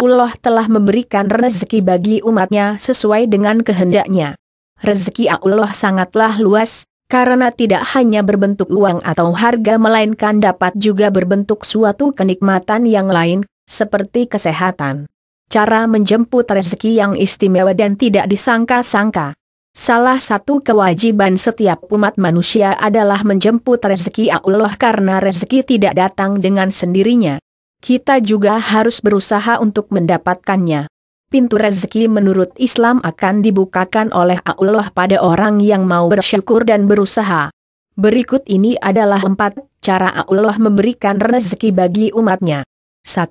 Allah telah memberikan rezeki bagi umatnya sesuai dengan kehendaknya. Rezeki Allah sangatlah luas, karena tidak hanya berbentuk uang atau harga melainkan dapat juga berbentuk suatu kenikmatan yang lain, seperti kesehatan. Cara menjemput rezeki yang istimewa dan tidak disangka-sangka. Salah satu kewajiban setiap umat manusia adalah menjemput rezeki Allah karena rezeki tidak datang dengan sendirinya kita juga harus berusaha untuk mendapatkannya. Pintu rezeki menurut Islam akan dibukakan oleh Allah pada orang yang mau bersyukur dan berusaha. Berikut ini adalah empat cara Allah memberikan rezeki bagi umatnya. 1.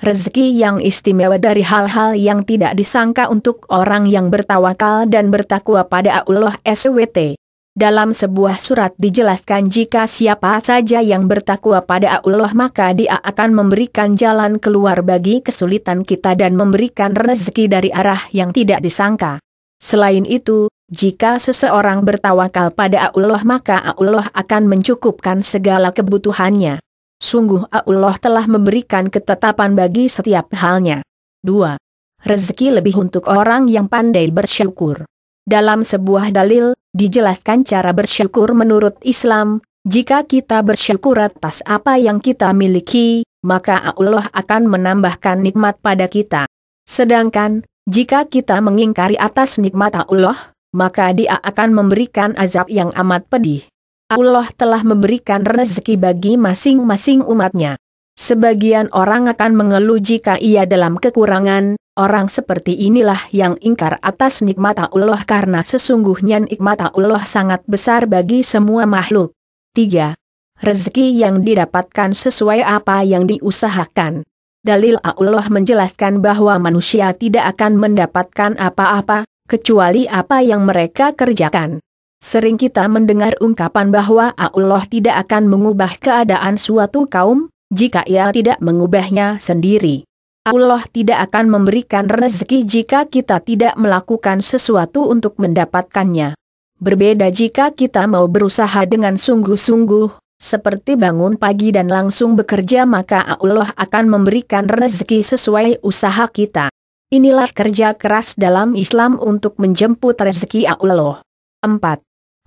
Rezeki yang istimewa dari hal-hal yang tidak disangka untuk orang yang bertawakal dan bertakwa pada Allah SWT. Dalam sebuah surat dijelaskan jika siapa saja yang bertakwa pada Allah maka dia akan memberikan jalan keluar bagi kesulitan kita dan memberikan rezeki dari arah yang tidak disangka. Selain itu, jika seseorang bertawakal pada Allah maka Allah akan mencukupkan segala kebutuhannya. Sungguh Allah telah memberikan ketetapan bagi setiap halnya. 2. Rezeki lebih untuk orang yang pandai bersyukur. Dalam sebuah dalil, dijelaskan cara bersyukur menurut Islam, jika kita bersyukur atas apa yang kita miliki, maka Allah akan menambahkan nikmat pada kita. Sedangkan, jika kita mengingkari atas nikmat Allah, maka dia akan memberikan azab yang amat pedih. Allah telah memberikan rezeki bagi masing-masing umatnya. Sebagian orang akan mengeluh jika ia dalam kekurangan, orang seperti inilah yang ingkar atas nikmat Allah karena sesungguhnya nikmat Allah sangat besar bagi semua makhluk. 3. Rezeki yang didapatkan sesuai apa yang diusahakan. Dalil Allah menjelaskan bahwa manusia tidak akan mendapatkan apa-apa, kecuali apa yang mereka kerjakan. Sering kita mendengar ungkapan bahwa Allah tidak akan mengubah keadaan suatu kaum, jika ia tidak mengubahnya sendiri. Allah tidak akan memberikan rezeki jika kita tidak melakukan sesuatu untuk mendapatkannya. Berbeda jika kita mau berusaha dengan sungguh-sungguh, seperti bangun pagi dan langsung bekerja maka Allah akan memberikan rezeki sesuai usaha kita. Inilah kerja keras dalam Islam untuk menjemput rezeki Allah. 4.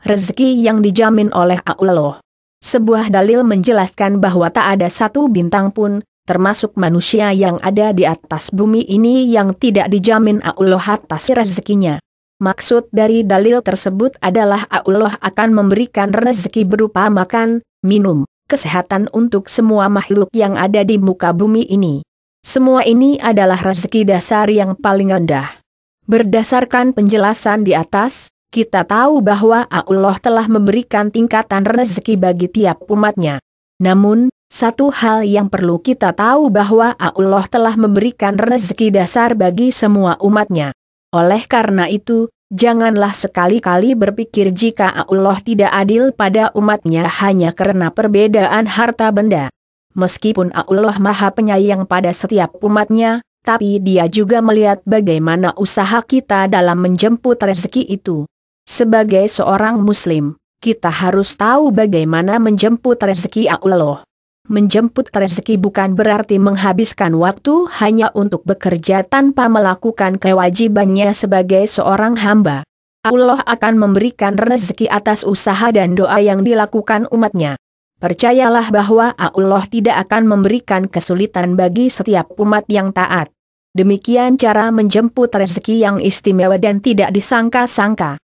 Rezeki yang dijamin oleh Allah. Sebuah dalil menjelaskan bahwa tak ada satu bintang pun, termasuk manusia yang ada di atas bumi ini yang tidak dijamin Allah atas rezekinya. Maksud dari dalil tersebut adalah Allah akan memberikan rezeki berupa makan, minum, kesehatan untuk semua makhluk yang ada di muka bumi ini. Semua ini adalah rezeki dasar yang paling rendah. Berdasarkan penjelasan di atas, kita tahu bahwa Allah telah memberikan tingkatan rezeki bagi tiap umatnya. Namun, satu hal yang perlu kita tahu bahwa Allah telah memberikan rezeki dasar bagi semua umatnya. Oleh karena itu, janganlah sekali-kali berpikir jika Allah tidak adil pada umatnya hanya karena perbedaan harta benda. Meskipun Allah maha penyayang pada setiap umatnya, tapi dia juga melihat bagaimana usaha kita dalam menjemput rezeki itu. Sebagai seorang muslim, kita harus tahu bagaimana menjemput rezeki Allah. Menjemput rezeki bukan berarti menghabiskan waktu hanya untuk bekerja tanpa melakukan kewajibannya sebagai seorang hamba. Allah akan memberikan rezeki atas usaha dan doa yang dilakukan umatnya. Percayalah bahwa Allah tidak akan memberikan kesulitan bagi setiap umat yang taat. Demikian cara menjemput rezeki yang istimewa dan tidak disangka-sangka.